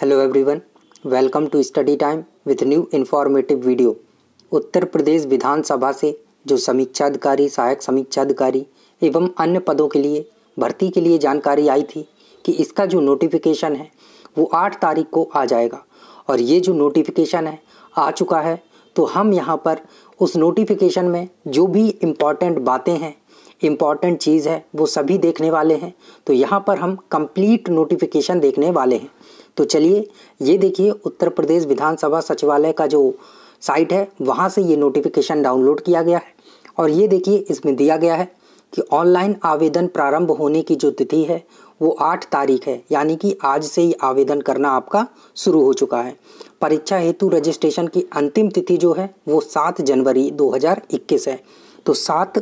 hello everyone welcome to study time with new informative video Uttar Pradesh विधानसभा से जो समीक्षा अधिकारी सहायक समीक्षा अधिकारी एवं अन्य पदों के लिए भर्ती के लिए जानकारी आई थी कि इसका जो नोटिफिकेशन है वो आठ तारीख को आ जाएगा और ये जो नोटिफिकेशन है आ चुका है तो हम यहाँ पर उस नोटिफिकेशन में जो भी इम्पॉर्टेंट बातें हैं इम्पॉर्टेंट चीज़ है वो सभी देखने वाले हैं तो यहाँ पर हम कंप्लीट नोटिफिकेशन देखने वाले हैं तो चलिए ये देखिए उत्तर प्रदेश विधानसभा सचिवालय का जो साइट है वहाँ से ये नोटिफिकेशन डाउनलोड किया गया है और ये देखिए इसमें दिया गया है कि ऑनलाइन आवेदन प्रारंभ होने की जो तिथि है वो आठ तारीख है यानी कि आज से ही आवेदन करना आपका शुरू हो चुका है परीक्षा हेतु रजिस्ट्रेशन की अंतिम तिथि जो है वो सात जनवरी 2021 है तो सात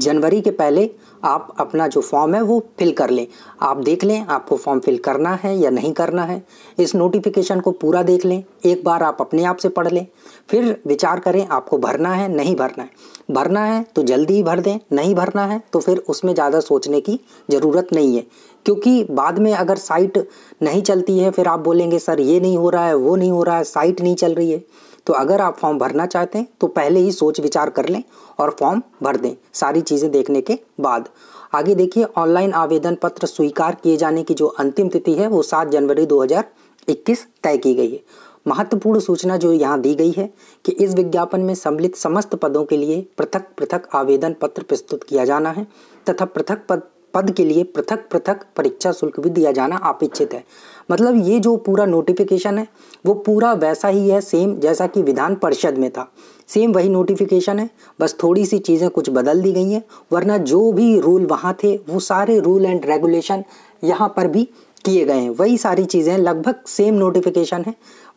जनवरी के पहले आप अपना जो फॉर्म है वो फिल कर लें आप देख लें आपको फॉर्म फिल करना है या नहीं करना है इस नोटिफिकेशन को पूरा देख लें एक बार आप अपने आप से पढ़ लें फिर विचार करें आपको भरना है नहीं भरना है भरना है तो जल्दी ही भर दें नहीं भरना है तो फिर उसमें ज़्यादा सोचने की ज़रूरत नहीं है क्योंकि बाद में अगर साइट नहीं चलती है फिर आप बोलेंगे सर ये नहीं हो रहा है वो नहीं हो रहा है साइट नहीं चल रही है तो अगर आप फॉर्म भरना चाहते हैं तो पहले ही सोच विचार कर लें और फॉर्म भर दें सारी चीज़ें देखने के बाद आगे देखिए ऑनलाइन आवेदन पत्र स्वीकार किए जाने की जो अंतिम तिथि है वो सात जनवरी 2021 तय की गई है महत्वपूर्ण सूचना जो यहाँ दी गई है कि इस विज्ञापन में सम्मिलित समस्त पदों के लिए पृथक पृथक आवेदन पत्र प्रस्तुत किया जाना है तथा पृथक पद पद के लिए पृथक पृथक परीक्षा शुल्क भी दिया जाना अपेक्षित है मतलब ये जो पूरा नोटिफिकेशन है वो पूरा वैसा ही है सेम जैसा कि विधान परिषद में था सेम वही नोटिफिकेशन है बस थोड़ी सी चीज़ें कुछ बदल दी गई हैं वरना जो भी रूल वहाँ थे वो सारे रूल एंड रेगुलेशन यहाँ पर भी किए गए हैं वही सारी चीज़ें लगभग सेम नोटिफिकेशन है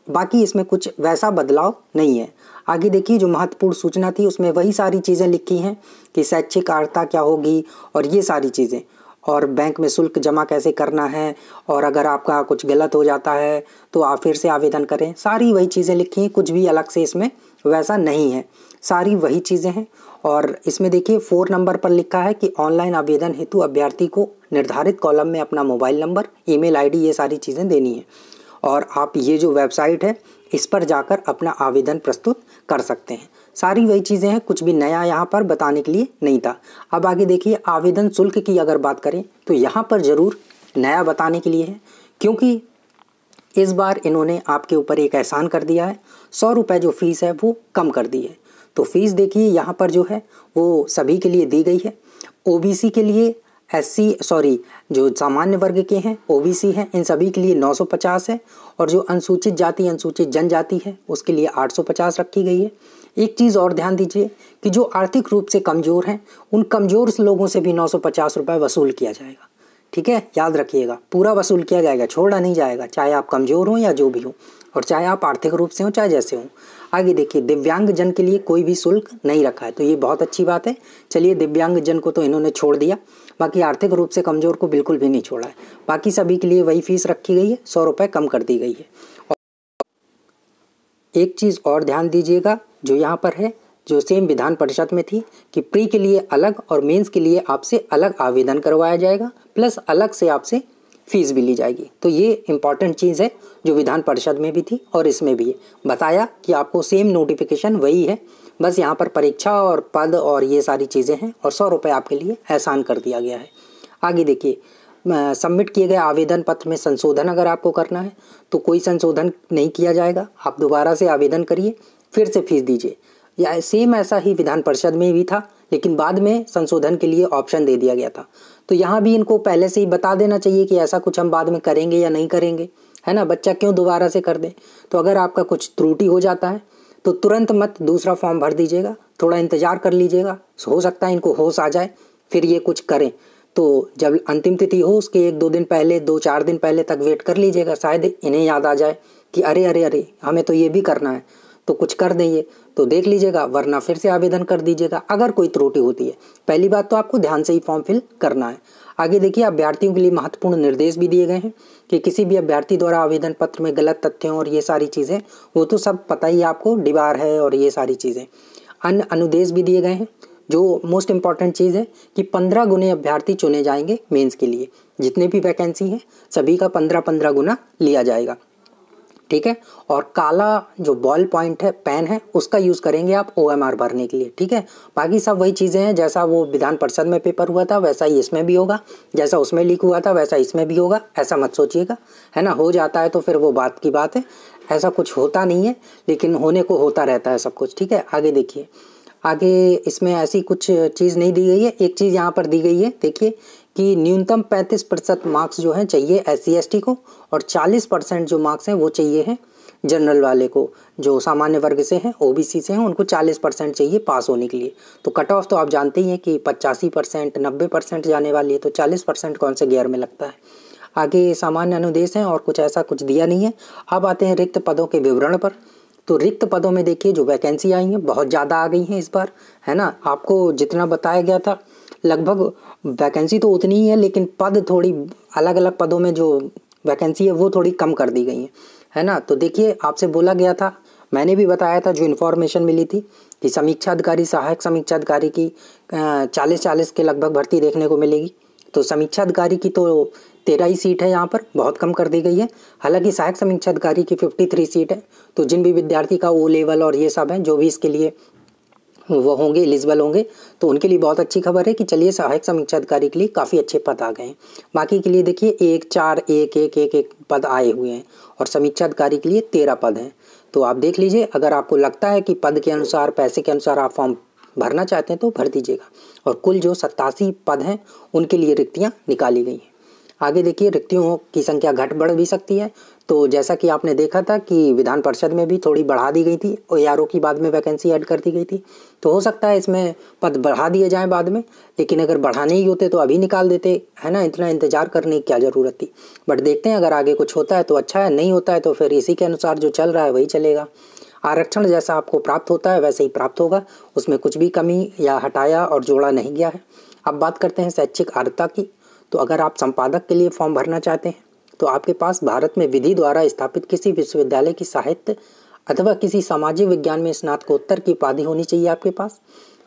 बाकी इसमें कुछ वैसा बदलाव नहीं है आगे देखिए जो महत्वपूर्ण सूचना थी उसमें वही सारी चीज़ें लिखी हैं कि शैक्षिक अर्हता क्या होगी और ये सारी चीज़ें और बैंक में शुल्क जमा कैसे करना है और अगर आपका कुछ गलत हो जाता है तो आप फिर से आवेदन करें सारी वही चीज़ें लिखी हैं कुछ भी अलग से इसमें वैसा नहीं है सारी वही चीज़ें हैं और इसमें देखिए फोर नंबर पर लिखा है कि ऑनलाइन आवेदन हेतु अभ्यर्थी को निर्धारित कॉलम में अपना मोबाइल नंबर ईमेल आईडी ये सारी चीज़ें देनी है और आप ये जो वेबसाइट है इस पर जाकर अपना आवेदन प्रस्तुत कर सकते हैं सारी वही चीज़ें हैं कुछ भी नया यहाँ पर बताने के लिए नहीं था अब आगे देखिए आवेदन शुल्क की अगर बात करें तो यहाँ पर ज़रूर नया बताने के लिए है क्योंकि इस बार इन्होंने आपके ऊपर एक एहसान कर दिया है सौ रुपये जो फ़ीस है वो कम कर दी है तो फीस देखिए यहाँ पर जो है वो सभी के लिए दी गई है ओबीसी के लिए एस सॉरी जो सामान्य वर्ग के हैं ओबीसी हैं इन सभी के लिए 950 है और जो अनुसूचित जाति अनुसूचित जनजाति है उसके लिए 850 रखी गई है एक चीज़ और ध्यान दीजिए कि जो आर्थिक रूप से कमज़ोर हैं उन कमज़ोर लोगों से भी नौ सौ वसूल किया जाएगा ठीक है याद रखिएगा पूरा वसूल किया जाएगा छोड़ा नहीं जाएगा चाहे आप कमज़ोर हों या जो भी हो और चाहे आप आर्थिक रूप से हों चाहे जैसे हों आगे देखिए दिव्यांग जन के लिए कोई भी शुल्क नहीं रखा है तो ये बहुत अच्छी बात है चलिए दिव्यांग जन को तो इन्होंने छोड़ दिया बाकी आर्थिक रूप से कमज़ोर को बिल्कुल भी नहीं छोड़ा है बाकी सभी के लिए वही फीस रखी गई है सौ रुपये कम कर दी गई है और एक चीज़ और ध्यान दीजिएगा जो यहाँ पर है जो सेम विधान परिषद में थी कि प्री के लिए अलग और मेंस के लिए आपसे अलग आवेदन करवाया जाएगा प्लस अलग से आपसे फीस भी ली जाएगी तो ये इंपॉर्टेंट चीज़ है जो विधान परिषद में भी थी और इसमें भी है बताया कि आपको सेम नोटिफिकेशन वही है बस यहाँ पर परीक्षा और पद और ये सारी चीज़ें हैं और सौ रुपये आपके लिए एहसान कर दिया गया है आगे देखिए सबमिट किए गए आवेदन पत्र में संशोधन अगर आपको करना है तो कोई संशोधन नहीं किया जाएगा आप दोबारा से आवेदन करिए फिर से फीस दीजिए या सेम ऐसा ही विधान परिषद में भी था लेकिन बाद में संशोधन के लिए ऑप्शन दे दिया गया था तो यहाँ भी इनको पहले से ही बता देना चाहिए कि ऐसा कुछ हम बाद में करेंगे या नहीं करेंगे है ना बच्चा क्यों दोबारा से कर दे तो अगर आपका कुछ त्रुटि हो जाता है तो तुरंत मत दूसरा फॉर्म भर दीजिएगा थोड़ा इंतज़ार कर लीजिएगा हो सकता है इनको होश आ जाए फिर ये कुछ करें तो जब अंतिम तिथि हो उसके एक दो दिन पहले दो चार दिन पहले तक वेट कर लीजिएगा शायद इन्हें याद आ जाए कि अरे अरे अरे हमें तो ये भी करना है तो कुछ कर दें ये तो देख लीजिएगा वरना फिर से आवेदन कर दीजिएगा अगर कोई त्रुटि होती है पहली बात तो आपको ध्यान से ही फॉर्म फिल करना है आगे देखिए अभ्यर्थियों के लिए महत्वपूर्ण निर्देश भी दिए गए हैं कि किसी भी अभ्यर्थी द्वारा आवेदन पत्र में गलत तथ्यों और ये सारी चीज़ें वो तो सब पता ही आपको डिबार है और ये सारी चीज़ें अन्य अनुदेश भी दिए गए हैं जो मोस्ट इम्पॉर्टेंट चीज़ है कि पंद्रह गुने अभ्यर्थी चुने जाएंगे मेंस के लिए जितने भी वैकेंसी हैं सभी का पंद्रह पंद्रह गुना लिया जाएगा ठीक है और काला जो बॉल पॉइंट है पेन है उसका यूज़ करेंगे आप ओ भरने के लिए ठीक है बाकी सब वही चीज़ें हैं जैसा वो विधान परिषद में पेपर हुआ था वैसा ही इसमें भी होगा जैसा उसमें लीक हुआ था वैसा इसमें भी होगा ऐसा मत सोचिएगा है ना हो जाता है तो फिर वो बात की बात है ऐसा कुछ होता नहीं है लेकिन होने को होता रहता है सब कुछ ठीक है आगे देखिए आगे इसमें ऐसी कुछ चीज़ नहीं दी गई है एक चीज़ यहाँ पर दी गई है देखिए कि न्यूनतम 35 प्रतिशत मार्क्स जो हैं चाहिए एस सी को और 40 परसेंट जो मार्क्स हैं वो चाहिए हैं जनरल वाले को जो सामान्य वर्ग से हैं ओबीसी से हैं उनको 40 परसेंट चाहिए पास होने के लिए तो कट ऑफ तो आप जानते ही हैं कि पचासी परसेंट नब्बे परसेंट जाने वाली है तो 40 परसेंट कौन से गेयर में लगता है आगे सामान्य अनुदेश हैं और कुछ ऐसा कुछ दिया नहीं है अब आते हैं रिक्त पदों के विवरण पर तो रिक्त पदों में देखिए जो वैकेंसी आई हैं बहुत ज़्यादा आ गई हैं इस बार है ना आपको जितना बताया गया था लगभग वैकेंसी तो उतनी ही है लेकिन पद थोड़ी अलग अलग पदों में जो वैकेंसी है वो थोड़ी कम कर दी गई है है ना तो देखिए आपसे बोला गया था मैंने भी बताया था जो इन्फॉर्मेशन मिली थी कि समीक्षा अधिकारी सहायक समीक्षा अधिकारी की चालीस चालीस के लगभग भर्ती देखने को मिलेगी तो समीक्षा अधिकारी की तो तेरह ही सीट है यहाँ पर बहुत कम कर दी गई है हालांकि सहायक समीक्षा अधिकारी की फिफ्टी थ्री सीट है तो जिन भी विद्यार्थी का ओ लेवल और ये सब हैं जो भी इसके लिए वो होंगे एलिजिबल होंगे तो उनके लिए बहुत अच्छी खबर है कि चलिए सहायक समीक्षा अधिकारी के लिए काफ़ी अच्छे पद आ गए हैं बाकी के लिए देखिए एक चार एक एक एक एक पद आए हुए हैं और समीक्षा अधिकारी के लिए तेरह पद हैं तो आप देख लीजिए अगर आपको लगता है कि पद के अनुसार पैसे के अनुसार आप फॉर्म भरना चाहते हैं तो भर दीजिएगा और कुल जो सत्तासी पद हैं उनके लिए रिक्तियाँ निकाली गई हैं आगे देखिए रिक्तियों की संख्या घट बढ़ भी सकती है तो जैसा कि आपने देखा था कि विधान परिषद में भी थोड़ी बढ़ा दी गई थी और ओ की बाद में वैकेंसी ऐड कर दी गई थी तो हो सकता है इसमें पद बढ़ा दिए जाएं बाद में लेकिन अगर बढ़ाने ही होते तो अभी निकाल देते है ना इतना इंतज़ार करने की क्या ज़रूरत थी बट देखते हैं अगर आगे कुछ होता है तो अच्छा है नहीं होता है तो फिर इसी के अनुसार जो चल रहा है वही चलेगा आरक्षण जैसा आपको प्राप्त होता है वैसे ही प्राप्त होगा उसमें कुछ भी कमी या हटाया और जोड़ा नहीं गया है अब बात करते हैं शैक्षिक आर्ता की तो अगर आप संपादक के लिए फॉर्म भरना चाहते हैं तो आपके पास भारत में विधि द्वारा स्थापित किसी विश्वविद्यालय की साहित्य अथवा किसी सामाजिक विज्ञान में स्नातकोत्तर की उपाधि होनी चाहिए आपके पास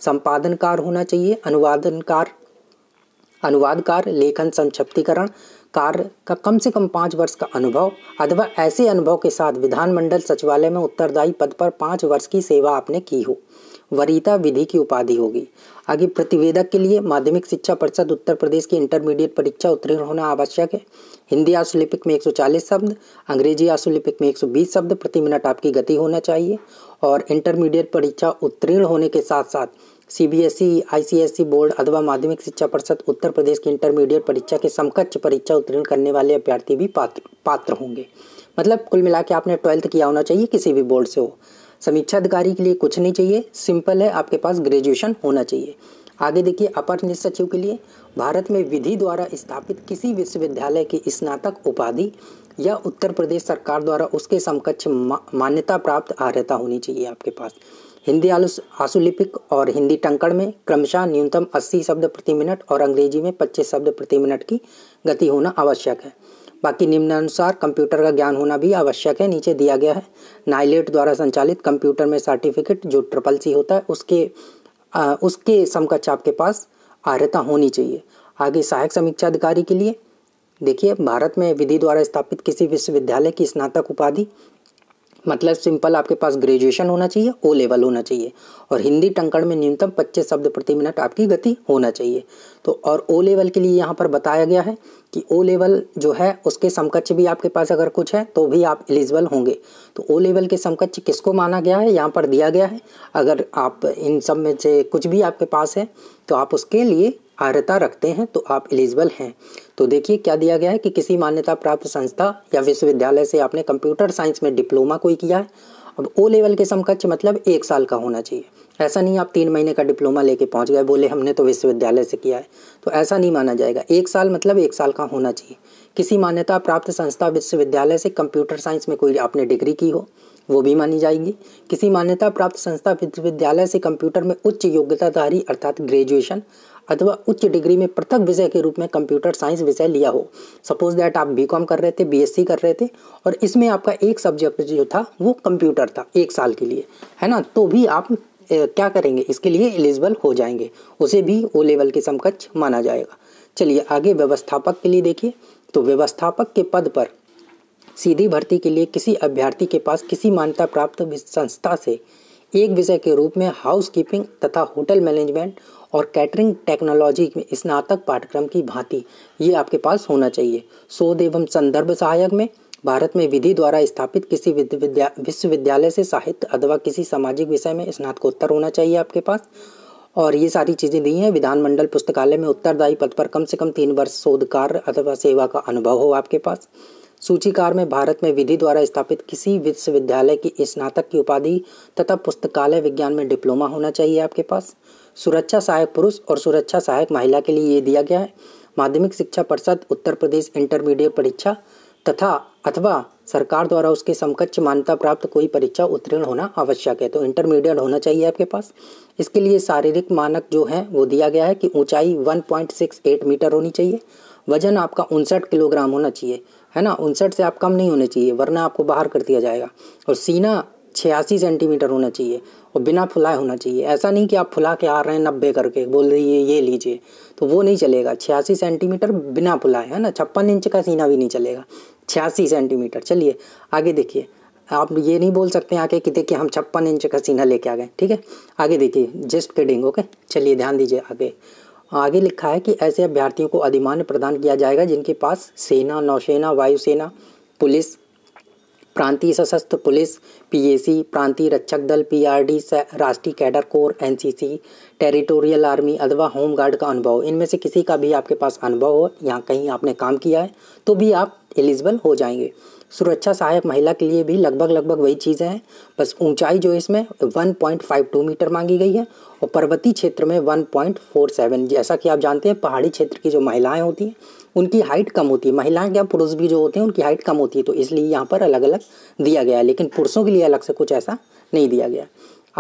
संपादनकार होना चाहिए अनुवादनकार अनुवादकार लेखन संक्षिप्तीकरण कार्य का कम से कम पाँच वर्ष का अनुभव अथवा ऐसे अनुभव के साथ विधानमंडल सचिवालय में उत्तरदायी पद पर पाँच वर्ष की सेवा आपने की हो वरीता विधि की उपाधि होगी आगे प्रतिवेदक के लिए माध्यमिक शिक्षा परिषद उत्तर प्रदेश की इंटरमीडिएट परीक्षा उत्तीर्ण होना आवश्यक है हिंदी आशुलिपिक में 140 शब्द अंग्रेजी आशुलिपिक में 120 शब्द प्रति मिनट आपकी गति होना चाहिए और इंटरमीडिएट परीक्षा उत्तीर्ण होने के साथ साथ C C B S E I S C board अथवा माध्यमिक शिक्षा परिषद उत्तर प्रदेश की इंटरमीडिएट परीक्षा के समकक्ष परीक्षा उत्तीर्ण करने वाले अभ्यर्थी भी पात्र पात्र होंगे मतलब कुल मिला के आपने ट्वेल्थ किया होना चाहिए किसी भी बोर्ड से हो समीक्षा अधिकारी के लिए कुछ नहीं चाहिए सिंपल है आपके पास ग्रेजुएशन होना चाहिए आगे देखिए अपर सचिव के लिए भारत में विधि द्वारा स्थापित किसी विश्वविद्यालय की स्नातक उपाधि या उत्तर प्रदेश सरकार द्वारा उसके समकक्ष मान्यता प्राप्त अर्हता होनी चाहिए आपके पास हिंदी आसुलिपिक और हिंदी टंकड़ में क्रमशः न्यूनतम 80 शब्द प्रति मिनट और अंग्रेजी में 25 शब्द प्रति मिनट की गति होना आवश्यक है बाकी निम्नानुसार कंप्यूटर का ज्ञान होना भी आवश्यक है नीचे दिया गया है नाइलेट द्वारा संचालित कंप्यूटर में सर्टिफिकेट जो ट्रिपल सी होता है उसके आ, उसके समकक्ष आपके पास आर्यता होनी चाहिए आगे सहायक समीक्षा अधिकारी के लिए देखिए भारत में विधि द्वारा स्थापित किसी विश्वविद्यालय की स्नातक उपाधि मतलब सिंपल आपके पास ग्रेजुएशन होना चाहिए ओ लेवल होना चाहिए और हिंदी टंकड़ में न्यूनतम 25 शब्द प्रति मिनट आपकी गति होना चाहिए तो और ओ लेवल के लिए यहाँ पर बताया गया है कि ओ लेवल जो है उसके समकक्ष भी आपके पास अगर कुछ है तो भी आप एलिजिबल होंगे तो ओ लेवल के समकक्ष किसको माना गया है यहाँ पर दिया गया है अगर आप इन सब में से कुछ भी आपके पास है तो आप उसके लिए अर्हता रखते हैं तो आप एलिजिबल हैं तो देखिए क्या दिया गया है कि किसी मान्यता प्राप्त संस्था या विश्वविद्यालय से आपने कंप्यूटर साइंस में डिप्लोमा कोई किया है अब ओ लेवल के समकक्ष मतलब एक साल का होना चाहिए ऐसा नहीं आप तीन महीने का डिप्लोमा लेके पहुंच गए बोले हमने तो विश्वविद्यालय से किया है तो ऐसा नहीं माना जाएगा एक साल मतलब एक साल का होना चाहिए किसी मान्यता प्राप्त संस्था विश्वविद्यालय से कंप्यूटर साइंस में कोई आपने डिग्री की हो वो भी मानी जाएगी किसी मान्यता प्राप्त संस्था विश्वविद्यालय से कंप्यूटर में उच्च योग्यताधारी अर्थात ग्रेजुएशन अथवा उच्च डिग्री में पृथक विषय के रूप में कंप्यूटर साइंस विषय लिया हो सपोज दैट आप बी कर रहे थे बी कर रहे थे और इसमें आपका एक सब्जेक्ट जो था वो कंप्यूटर था एक साल के लिए है ना तो भी आप ए, क्या करेंगे इसके लिए एलिजिबल हो जाएंगे उसे भी ओ लेवल के समकक्ष माना जाएगा चलिए आगे व्यवस्थापक के लिए देखिए तो व्यवस्थापक के पद पर सीधी भर्ती के लिए किसी अभ्यर्थी के पास किसी मान्यता प्राप्त संस्था से एक विषय के रूप में हाउस कीपिंग तथा होटल मैनेजमेंट और कैटरिंग टेक्नोलॉजी में स्नातक पाठ्यक्रम की भांति ये आपके पास होना चाहिए शोध एवं संदर्भ सहायक में भारत में विधि द्वारा स्थापित किसी विश्वविद्यालय से साहित्य अथवा किसी सामाजिक विषय में स्नातकोत्तर होना चाहिए आपके पास और ये सारी चीज़ें दी हैं विधानमंडल पुस्तकालय में उत्तरदायी पद पर कम से कम तीन वर्ष शोध कार्य अथवा सेवा का अनुभव हो आपके पास सूचीकार में भारत में विधि द्वारा स्थापित किसी विश्वविद्यालय की स्नातक की उपाधि तथा पुस्तकालय विज्ञान में डिप्लोमा होना चाहिए आपके पास सुरक्षा सहायक पुरुष और सुरक्षा सहायक महिला के लिए ये दिया गया है माध्यमिक शिक्षा परिषद उत्तर प्रदेश इंटरमीडिएट परीक्षा तथा अथवा सरकार द्वारा उसके समकक्ष मान्यता प्राप्त कोई परीक्षा उत्तीर्ण होना आवश्यक है तो इंटरमीडिएट होना चाहिए आपके पास इसके लिए शारीरिक मानक जो है वो दिया गया है कि ऊंचाई 1.68 मीटर होनी चाहिए वजन आपका उनसठ किलोग्राम होना चाहिए है ना उनसठ से आप कम नहीं होने चाहिए वरना आपको बाहर कर दिया जाएगा और सीना छियासी सेंटीमीटर होना चाहिए और बिना फुलाए होना चाहिए ऐसा नहीं कि आप फुला के आ रहे हैं नब्बे करके बोल रही है ये लीजिए तो वो नहीं चलेगा छियासी सेंटीमीटर बिना फुलाए है ना छप्पन इंच का सीना भी नहीं चलेगा छियासी सेंटीमीटर चलिए आगे देखिए आप ये नहीं बोल सकते आके कि देखिए हम छप्पन इंच का सीना लेके आ गए ठीक है आगे देखिए जस्ट किडिंग ओके चलिए ध्यान दीजिए आगे आगे लिखा है कि ऐसे अभ्यर्थियों को अधिमान्य प्रदान किया जाएगा जिनके पास सेना नौसेना वायुसेना पुलिस प्रांतीय सशस्त्र पुलिस पीएसी प्रांतीय रक्षक दल पीआरडी राष्ट्रीय cadet corps NCC territorial army अथवा होमगार्ड का अनुभव इनमें से किसी का भी आपके पास अनुभव हो या कहीं आपने काम किया है तो भी आप एलिजिबल हो जाएंगे सुरक्षा सहायक महिला के लिए भी लगभग लगभग वही चीज़ें हैं बस ऊंचाई जो इसमें 1.52 मीटर मांगी गई है और पर्वतीय क्षेत्र में 1.47 जैसा कि आप जानते हैं पहाड़ी क्षेत्र की जो महिलाएं होती हैं उनकी हाइट कम होती है महिलाएं या पुरुष भी जो होते हैं उनकी हाइट कम होती है तो इसलिए यहाँ पर अलग अलग दिया गया है लेकिन पुरुषों के लिए अलग से कुछ ऐसा नहीं दिया गया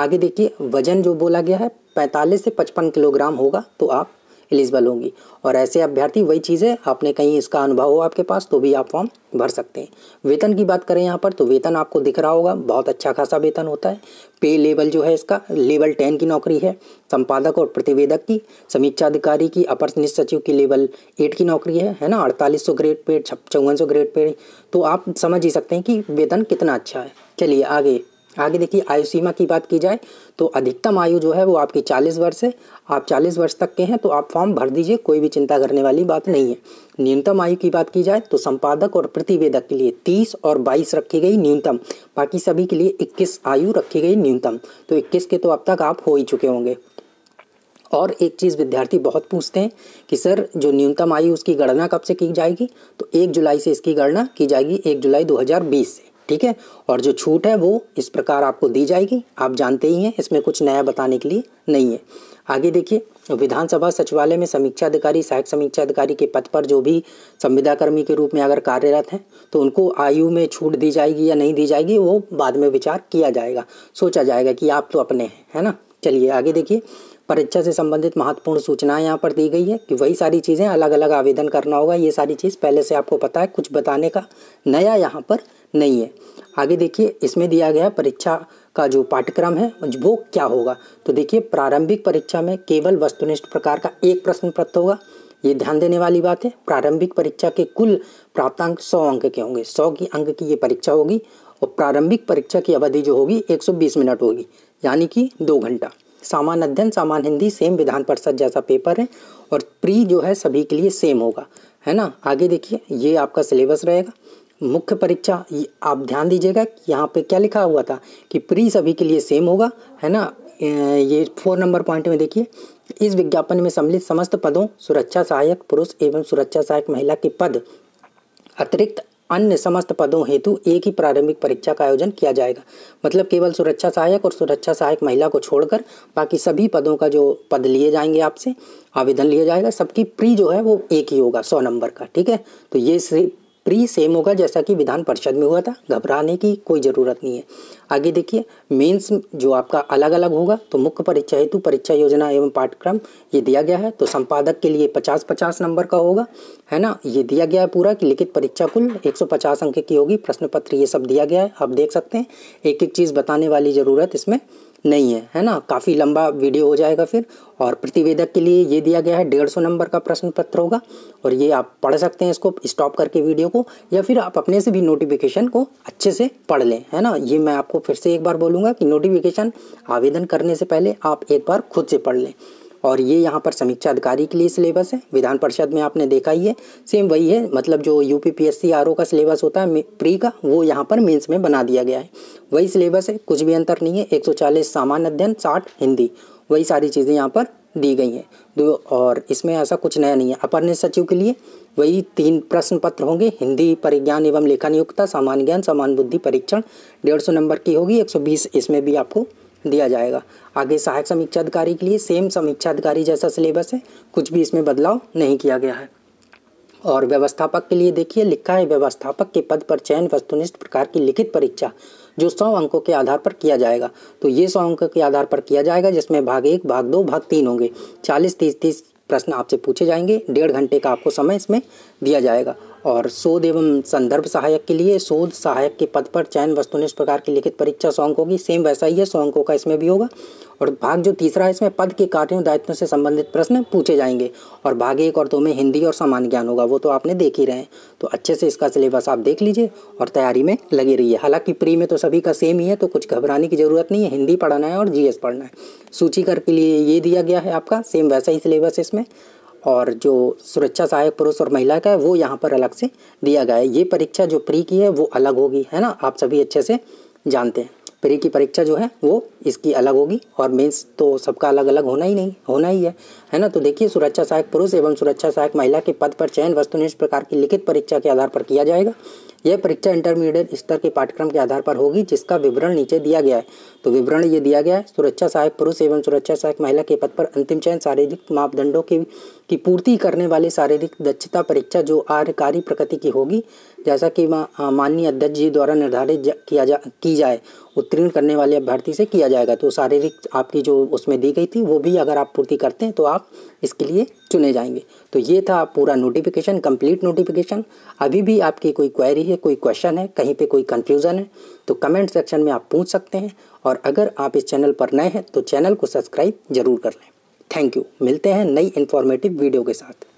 आगे देखिए वजन जो बोला गया है पैंतालीस से पचपन किलोग्राम होगा तो आप एलिजिबल होंगी और ऐसे अभ्यर्थी वही चीज़ है आपने कहीं इसका अनुभव हो आपके पास तो भी आप फॉर्म भर सकते हैं वेतन की बात करें यहाँ पर तो वेतन आपको दिख रहा होगा बहुत अच्छा खासा वेतन होता है पे लेवल जो है इसका लेवल टेन की नौकरी है संपादक और प्रतिवेदक की समीक्षा अधिकारी की अपर सचिव की लेवल एट की नौकरी है है ना अड़तालीस सौ ग्रेड पेड चौवन सौ ग्रेड पेड तो आप समझ ही सकते हैं कि वेतन कितना अच्छा है चलिए आगे आगे देखिए आयु सीमा की बात की जाए तो अधिकतम आयु जो है वो आपकी चालीस वर्ष है आप चालीस वर्ष तक के हैं तो आप फॉर्म भर दीजिए कोई भी चिंता करने वाली बात नहीं है न्यूनतम आयु की बात की जाए तो संपादक और प्रतिवेदक के लिए तीस और बाईस रखी गई न्यूनतम बाकी सभी के लिए इक्कीस आयु रखी गई न्यूनतम तो इक्कीस के तो अब तक आप हो ही चुके होंगे और एक चीज़ विद्यार्थी बहुत पूछते हैं कि सर जो न्यूनतम आयु उसकी गणना कब से की जाएगी तो एक जुलाई से इसकी गणना की जाएगी एक जुलाई दो से ठीक है और जो छूट है वो इस प्रकार आपको दी जाएगी आप जानते ही हैं इसमें कुछ नया बताने के लिए नहीं है आगे देखिए विधानसभा सचिवालय में समीक्षा अधिकारी सहायक समीक्षा अधिकारी के पद पर जो भी संविदाकर्मी के रूप में अगर कार्यरत हैं तो उनको आयु में छूट दी जाएगी या नहीं दी जाएगी वो बाद में विचार किया जाएगा सोचा जाएगा कि आप तो अपने हैं है ना चलिए आगे देखिए परीक्षा से संबंधित महत्वपूर्ण सूचनाएं यहाँ पर दी गई है कि वही सारी चीज़ें अलग अलग आवेदन करना होगा ये सारी चीज़ पहले से आपको पता है कुछ बताने का नया यहाँ पर नहीं है आगे देखिए इसमें दिया गया परीक्षा का जो पाठ्यक्रम है वो क्या होगा तो देखिए प्रारंभिक परीक्षा में केवल वस्तुनिष्ठ प्रकार का एक प्रश्न पत्र होगा ये ध्यान देने वाली बात है प्रारंभिक परीक्षा के कुल प्राप्तांक सौ अंक के होंगे सौ की अंक की ये परीक्षा होगी और प्रारंभिक परीक्षा की अवधि जो होगी 120 मिनट होगी यानी कि दो घंटा सामान्य अध्ययन सामान्य हिंदी सेम विधान परिषद जैसा पेपर है और प्री जो है सभी के लिए सेम होगा है ना आगे देखिए ये आपका सिलेबस रहेगा मुख्य परीक्षा आप ध्यान दीजिएगा यहाँ पे क्या लिखा हुआ था कि प्री सभी के लिए सेम होगा है ना ये फोर नंबर पॉइंट में देखिए इस विज्ञापन में सम्मिलित समस्त पदों सुरक्षा सहायक पुरुष एवं सुरक्षा सहायक महिला के पद अतिरिक्त अन्य समस्त पदों हेतु एक ही प्रारंभिक परीक्षा का आयोजन किया जाएगा मतलब केवल सुरक्षा सहायक और सुरक्षा सहायक महिला को छोड़कर बाकी सभी पदों का जो पद लिए जाएंगे आपसे आवेदन लिया जाएगा सबकी प्री जो है वो एक ही होगा सौ नंबर का ठीक है तो ये प्री सेम होगा जैसा कि विधान परिषद में हुआ था घबराने की कोई ज़रूरत नहीं है आगे देखिए मेंस जो आपका अलग अलग होगा तो मुख्य परीक्षा हेतु परीक्षा योजना एवं पाठ्यक्रम ये दिया गया है तो संपादक के लिए पचास पचास नंबर का होगा है ना ये दिया गया है पूरा कि लिखित परीक्षा कुल एक अंक की होगी प्रश्न पत्र ये सब दिया गया है आप देख सकते हैं एक एक चीज़ बताने वाली ज़रूरत इसमें नहीं है है ना काफ़ी लंबा वीडियो हो जाएगा फिर और प्रतिवेदक के लिए ये दिया गया है डेढ़ सौ नंबर का प्रश्न पत्र होगा और ये आप पढ़ सकते हैं इसको स्टॉप करके वीडियो को या फिर आप अपने से भी नोटिफिकेशन को अच्छे से पढ़ लें है ना ये मैं आपको फिर से एक बार बोलूँगा कि नोटिफिकेशन आवेदन करने से पहले आप एक बार खुद से पढ़ लें और ये यहाँ पर समीक्षा अधिकारी के लिए सिलेबस है विधान परिषद में आपने देखा ही है सेम वही है मतलब जो U P P S C R O का सिलेबस होता है प्री का वो यहाँ पर मेंस में बना दिया गया है वही सिलेबस है कुछ भी अंतर नहीं है 140 सामान्य अध्ययन 60 हिंदी वही सारी चीज़ें यहाँ पर दी गई हैं दो और इसमें ऐसा कुछ नया नहीं है अपर सचिव के लिए वही तीन प्रश्न पत्र होंगे हिंदी परिज्ञान एवं लेखन युक्ता सामान्य ज्ञान सामान्य बुद्धि परीक्षण डेढ़ सौ नंबर की होगी बीस इसमें भी आपको दिया जाएगा आगे सहायक समीक्षा अधिकारी के लिए सेम समीक्षा अधिकारी जैसा सिलेबस है कुछ भी इसमें बदलाव नहीं किया गया है और व्यवस्थापक के लिए देखिए लिखा है व्यवस्थापक के पद पर चयन वस्तुनिष्ठ प्रकार की लिखित परीक्षा जो सौ अंकों के आधार पर किया जाएगा तो ये सौ अंकों के आधार पर किया जाएगा जिसमें भाग एक भाग दो भाग तीन होंगे चालीस तीस तीस प्रश्न आपसे पूछे जाएंगे डेढ़ घंटे का आपको समय इसमें दिया जाएगा और शोध एवं संदर्भ सहायक के लिए शोध सहायक के पद पर चयन वस्तुनिष्ठ प्रकार की लिखित परीक्षा सौ अंकों की सेम वैसा ही है सौ अंकों का इसमें भी होगा और भाग जो तीसरा है इसमें पद के कार्यों दायित्वों से संबंधित प्रश्न पूछे जाएंगे और भाग एक और दो में हिंदी और सामान्य ज्ञान होगा वो तो आपने देख ही रहे हैं तो अच्छे से इसका सिलेबस आप देख लीजिए और तैयारी में लगी रहिए हालांकि प्री में तो सभी का सेम ही है तो कुछ घबराने की ज़रूरत नहीं है हिंदी पढ़ाना है और जी पढ़ना है सूची कर के लिए ये दिया गया है आपका सेम वैसा ही सिलेबस इसमें और जो सुरक्षा सहायक पुरुष और महिला का है वो यहाँ पर अलग से दिया गया है ये परीक्षा जो प्री की है वो अलग होगी है ना आप सभी अच्छे से जानते हैं प्री की परीक्षा जो है वो इसकी अलग होगी और मेंस तो सबका अलग अलग होना ही नहीं होना ही है है ना तो देखिए सुरक्षा सहायक पुरुष एवं सुरक्षा सहायक महिला के पद पर चयन वस्तुनिष्ठ प्रकार की लिखित परीक्षा के आधार पर किया जाएगा यह परीक्षा इंटरमीडिएट स्तर के पाठ्यक्रम के आधार पर होगी जिसका विवरण नीचे दिया गया है तो विवरण ये दिया गया है सुरक्षा सहायक पुरुष एवं सुरक्षा सहायक महिला के पद पर अंतिम चयन शारीरिक मापदंडों के की पूर्ति करने वाले शारीरिक दक्षता परीक्षा जो आर्यकारी प्रकृति की होगी जैसा कि माननीय अध्यक्ष जी द्वारा निर्धारित किया जा की जाए उत्तीर्ण करने वाले अभ्यर्थी से किया जाएगा तो शारीरिक आपकी जो उसमें दी गई थी वो भी अगर आप पूर्ति करते हैं तो आप इसके लिए चुने जाएंगे तो ये था पूरा नोटिफिकेशन कंप्लीट नोटिफिकेशन अभी भी आपकी कोई क्वेरी है कोई क्वेश्चन है कहीं पे कोई कंफ्यूजन है तो कमेंट सेक्शन में आप पूछ सकते हैं और अगर आप इस चैनल पर नए हैं तो चैनल को सब्सक्राइब जरूर कर लें थैंक यू मिलते हैं नई इन्फॉर्मेटिव वीडियो के साथ